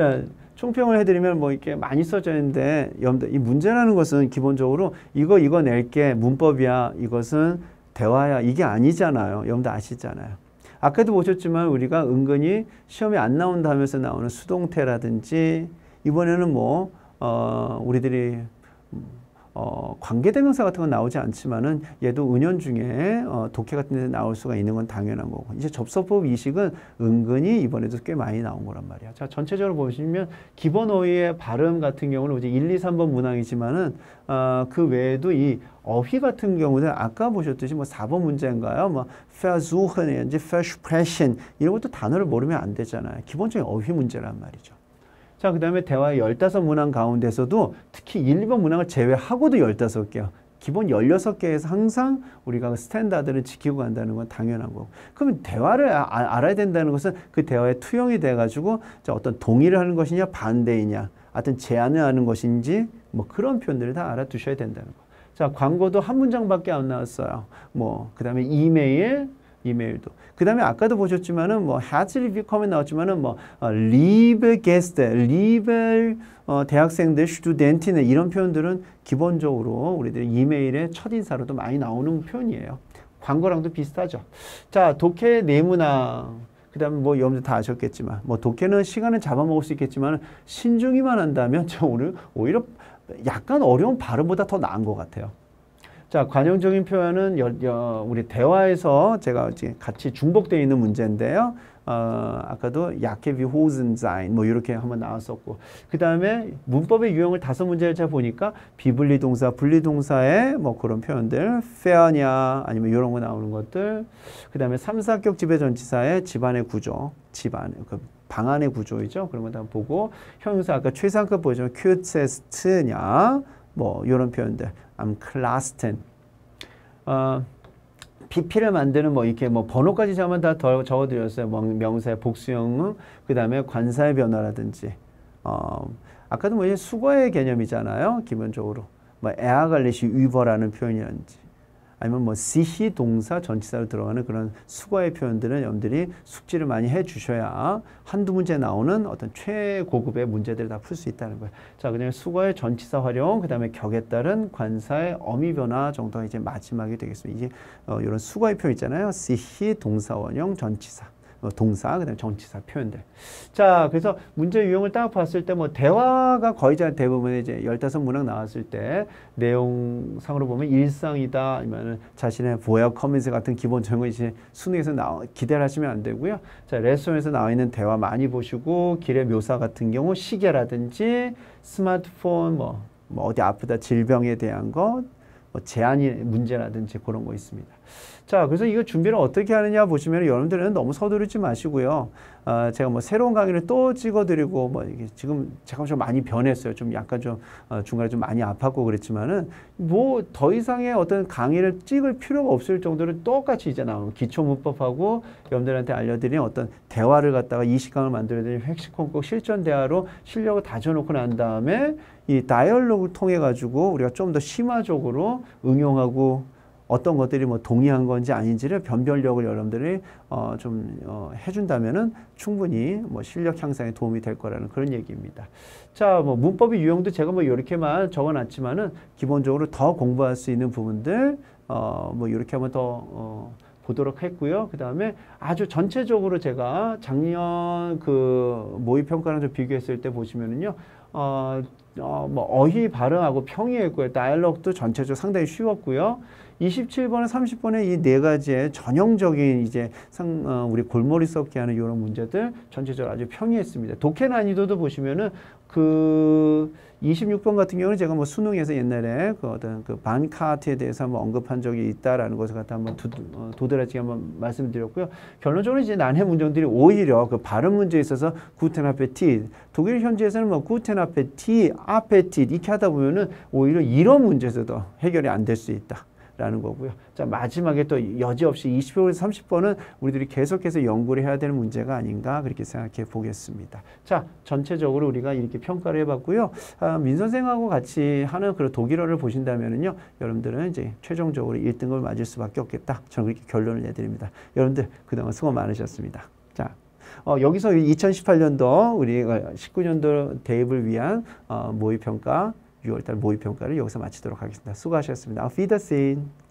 자, 총평을 해드리면 뭐 이렇게 많이 써져 있는데 이 문제라는 것은 기본적으로 이거 이거 낼게 문법이야 이것은 대화야 이게 아니잖아요. 여러분들 아시잖아요. 아까도 보셨지만 우리가 은근히 시험에안 나온다 하면서 나오는 수동태라든지 이번에는 뭐 어, 우리들이 어, 관계대명사 같은 건 나오지 않지만은 얘도 은연 중에 어, 독해 같은 데 나올 수가 있는 건 당연한 거고 이제 접속법 이식은 은근히 이번에도 꽤 많이 나온 거란 말이야. 자 전체적으로 보시면 기본 어휘의 발음 같은 경우는 이제 1, 2, 3번 문항이지만은 어, 그 외에도 이 어휘 같은 경우는 아까 보셨듯이 뭐 4번 문제인가요? 뭐 versuchen인지 versprechen 이런 것도 단어를 모르면 안 되잖아요. 기본적인 어휘 문제란 말이죠. 자, 그 다음에 대화의 15문항 가운데서도 특히 1, 2번 문항을 제외하고도 15개요. 기본 16개에서 항상 우리가 그 스탠다드를 지키고 간다는 건 당연한 거고. 그럼 대화를 아, 아, 알아야 된다는 것은 그 대화의 투영이 돼가지고 자, 어떤 동의를 하는 것이냐 반대이냐 어떤 제안을 하는 것인지 뭐 그런 표현들을 다 알아두셔야 된다는 거. 자, 광고도 한 문장밖에 안 나왔어요. 뭐, 그 다음에 이메일, 이메일도. 그 다음에 아까도 보셨지만은 뭐 하츠리 비컴에 나왔지만은 뭐 리벨 게스트, 리벨 대학생들, 슈튜덴티네 이런 표현들은 기본적으로 우리들 이메일의 첫 인사로도 많이 나오는 표현이에요. 광고랑도 비슷하죠. 자, 독해 네문화그 다음에 뭐 여러분들 다 아셨겠지만 뭐 독해는 시간을 잡아먹을 수 있겠지만 신중히만 한다면 저 오늘 오히려 약간 어려운 발음보다 더 나은 것 같아요. 자, 관용적인 표현은 여, 여, 우리 대화에서 제가 지금 같이 중복되어 있는 문제인데요. 어, 아까도 약해 비호즌자인 뭐 이렇게 한번 나왔었고 그 다음에 문법의 유형을 다섯 문제를 잘 보니까 비분리 동사, 분리 동사의 뭐 그런 표현들 페어냐 아니면 이런 거 나오는 것들 그 다음에 삼사격 지배 전치사의 집안의 구조 집안 그 방안의 구조이죠 그런 거 다 보고 형용사 아까 최상급 보죠 큐테스트냐 뭐 이런 표현들 암클 c l a 어, PP를 만드는 뭐 이렇게 뭐 번호까지 잡으다 적어드렸어요. 명사의 복수형그 다음에 관사의 변화라든지. 어, 아까도 뭐 이제 수거의 개념이잖아요. 기본적으로. 뭐 에아갈리시 위버라는 표현이라든지. 아니면 뭐 시히 동사 전치사로 들어가는 그런 수거의 표현들은 여러분들이 숙지를 많이 해 주셔야 한두 문제 나오는 어떤 최고급의 문제들을 다 풀 수 있다는 거예요. 자, 그냥 수거의 전치사 활용, 그다음에 격에 따른 관사의 어미 변화 정도가 이제 마지막이 되겠습니다. 이게 어, 이런 수거의 표현 있잖아요. 시히 동사 원형 전치사. 어, 동사, 그다음 정치사 표현들. 자, 그래서 문제 유형을 딱 봤을 때뭐 대화가 거의 대부분 이제 열다섯 문항 나왔을 때 내용상으로 보면 일상이다 아니면 자신의 보약 커밋 같은 기본 정은 이제 수능에서 나 기대를 하시면 안 되고요. 자, 레슨에서 나와 있는 대화 많이 보시고 길의 묘사 같은 경우 시계라든지 스마트폰 뭐, 뭐 어디 아프다 질병에 대한 것뭐 제한이 문제라든지 그런 거 있습니다. 자, 그래서 이거 준비를 어떻게 하느냐 보시면 여러분들은 너무 서두르지 마시고요. 어, 제가 뭐 새로운 강의를 또 찍어드리고 뭐 이게 지금 제가 좀 많이 변했어요. 좀 약간 좀 어, 중간에 좀 많이 아팠고 그랬지만은 뭐 더 이상의 어떤 강의를 찍을 필요가 없을 정도로 똑같이 이제 나오는 기초 문법하고 여러분들한테 알려드린 어떤 대화를 갖다가 이 시간을 만들어드린 핵심 콘꼭 실전 대화로 실력을 다져놓고 난 다음에 이 다이얼로그를 통해 가지고 우리가 좀 더 심화적으로 응용하고 어떤 것들이 뭐 동의한 건지 아닌지를 변별력을 여러분들이 어좀어 어, 해준다면은 충분히 뭐 실력 향상에 도움이 될 거라는 그런 얘기입니다. 자, 뭐 문법의 유형도 제가 뭐 이렇게만 적어놨지만은 기본적으로 더 공부할 수 있는 부분들 어뭐 이렇게 한번 더 어, 보도록 했고요. 그 다음에 아주 전체적으로 제가 작년 그 모의평가랑 좀 비교했을 때 보시면은요. 어, 어, 뭐 어휘 발음하고 평이했고요. 그 다이얼로그도 전체적으로 상당히 쉬웠고요. 27번에 30번에 이 네 가지의 전형적인 이제 상, 어, 우리 골머리 썩게 하는 이런 문제들 전체적으로 아주 평이했습니다. 독해 난이도도 보시면은 그 26번 같은 경우는 제가 뭐 수능에서 옛날에 그 어떤 그 반카트에 대해서 한번 언급한 적이 있다라는 것을 갖다 한번 두, 어, 도드라지게 한번 말씀드렸고요. 결론적으로 이제 난해 문제들이 오히려 그 발음 문제에 있어서 구텐 앞에 T, 독일 현지에서는 뭐구텐 앞에 티 앞에 티 이렇게 하다 보면은 오히려 이런 문제에서도 해결이 안 될 수 있다. 라는 거고요. 자, 마지막에 또 여지없이 20번에서 30번은 우리들이 계속해서 연구를 해야 되는 문제가 아닌가 그렇게 생각해 보겠습니다. 자, 전체적으로 우리가 이렇게 평가를 해봤고요. 아, 민 선생하고 같이 하는 그런 독일어를 보신다면은요, 여러분들은 이제 최종적으로 1등을 맞을 수밖에 없겠다. 저는 그렇게 결론을 내드립니다. 여러분들 그동안 수고 많으셨습니다. 어, 여기서 2018년도 우리 19년도 어, 대입을 위한 어, 모의평가 6월달 모의평가를 여기서 마치도록 하겠습니다. 수고하셨습니다. Auf